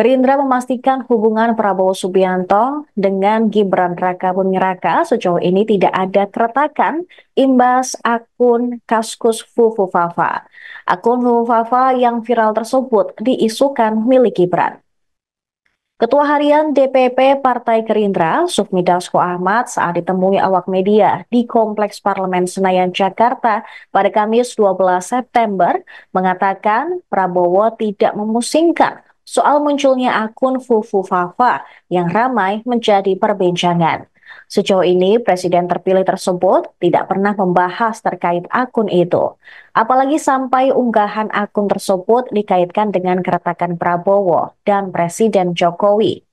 Gerindra memastikan hubungan Prabowo Subianto dengan Gibran Raka Buming Raka sejauh ini tidak ada keretakan imbas akun Kaskus Fufu Fafa. Akun Fufu Fafa yang viral tersebut diisukan milik Gibran. Ketua Harian DPP Partai Gerindra, Sufmi Dasko Ahmad, saat ditemui awak media di Kompleks Parlemen Senayan, Jakarta pada Kamis 12 September, mengatakan Prabowo tidak memusingkan soal munculnya akun Fufu Fafa yang ramai menjadi perbincangan. Sejauh ini, presiden terpilih tersebut tidak pernah membahas terkait akun itu. Apalagi sampai unggahan akun tersebut dikaitkan dengan keretakan Prabowo dan Presiden Jokowi.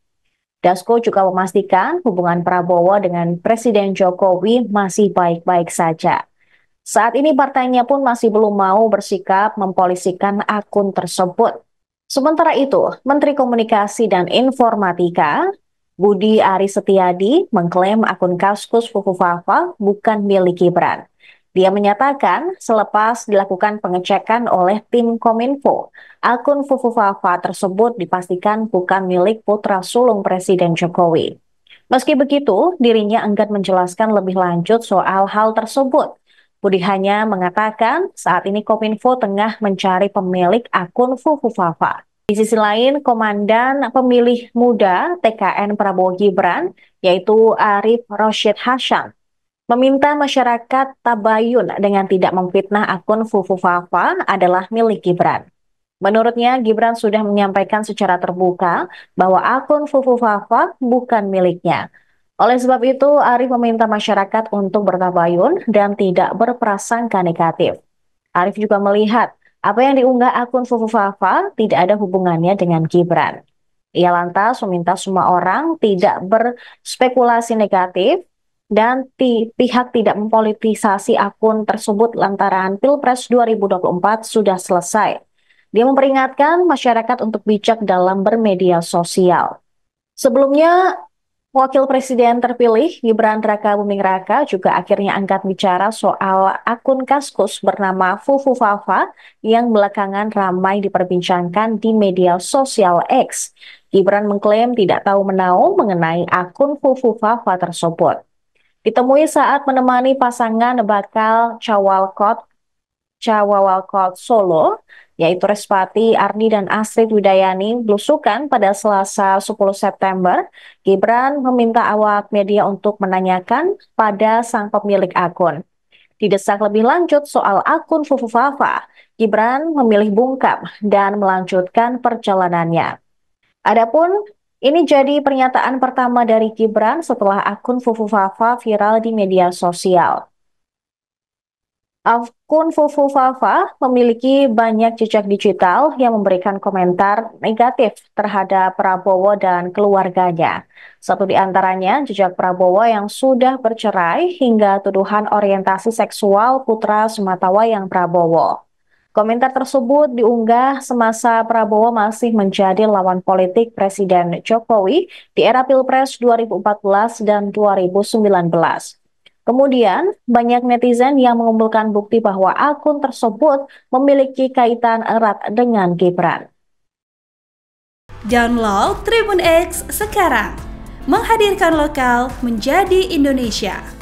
Dasko juga memastikan hubungan Prabowo dengan Presiden Jokowi masih baik-baik saja. Saat ini partainya pun masih belum mau bersikap mempolisikan akun tersebut. Sementara itu, Menteri Komunikasi dan Informatika Budi Aris Setiadi mengklaim akun Kaskus Fufufafa bukan milik Gibran. Dia menyatakan selepas dilakukan pengecekan oleh tim Kominfo, akun Fufufafa tersebut dipastikan bukan milik putra sulung Presiden Jokowi. Meski begitu, dirinya enggan menjelaskan lebih lanjut soal hal tersebut. Budi hanya mengatakan saat ini Kominfo tengah mencari pemilik akun Fufufafa. Di sisi lain, Komandan Pemilih Muda TKN Prabowo Gibran, yaitu Arif Roshid Hasan, meminta masyarakat tabayun dengan tidak memfitnah akun fufufafa adalah milik Gibran. Menurutnya, Gibran sudah menyampaikan secara terbuka bahwa akun fufufafa bukan miliknya. Oleh sebab itu, Arief meminta masyarakat untuk bertabayun dan tidak berprasangka negatif. Arief juga melihat apa yang diunggah akun Fufu Fafa tidak ada hubungannya dengan Gibran. Ia lantas meminta semua orang tidak berspekulasi negatif dan ti pihak tidak mempolitisasi akun tersebut lantaran Pilpres 2024 sudah selesai. Dia memperingatkan masyarakat untuk bijak dalam bermedia sosial. Sebelumnya, Wakil Presiden terpilih Gibran Raka Buming Raka juga akhirnya angkat bicara soal akun Kaskus bernama Fufu Fafa yang belakangan ramai diperbincangkan di media sosial X. Gibran mengklaim tidak tahu menau mengenai akun Fufu Fafa tersebut. Ditemui saat menemani pasangan bakal Cawalkot Cawawalkot Solo, yaitu Respati, Ardi, dan Astrid Widayani belusukan pada Selasa 10 September, Gibran meminta awak media untuk menanyakan pada sang pemilik akun. Didesak lebih lanjut soal akun Fufu Fafa, Gibran memilih bungkam dan melanjutkan perjalanannya. Adapun ini jadi pernyataan pertama dari Gibran setelah akun Fufu Fafa viral di media sosial. Akun Fufu Fafa memiliki banyak jejak digital yang memberikan komentar negatif terhadap Prabowo dan keluarganya. Satu di antaranya jejak Prabowo yang sudah bercerai hingga tuduhan orientasi seksual putra Sumatawa yang Prabowo. Komentar tersebut diunggah semasa Prabowo masih menjadi lawan politik Presiden Jokowi di era Pilpres 2014 dan 2019. Kemudian, banyak netizen yang mengumpulkan bukti bahwa akun tersebut memiliki kaitan erat dengan Gibran. Download Tribun X sekarang, menghadirkan lokal menjadi Indonesia.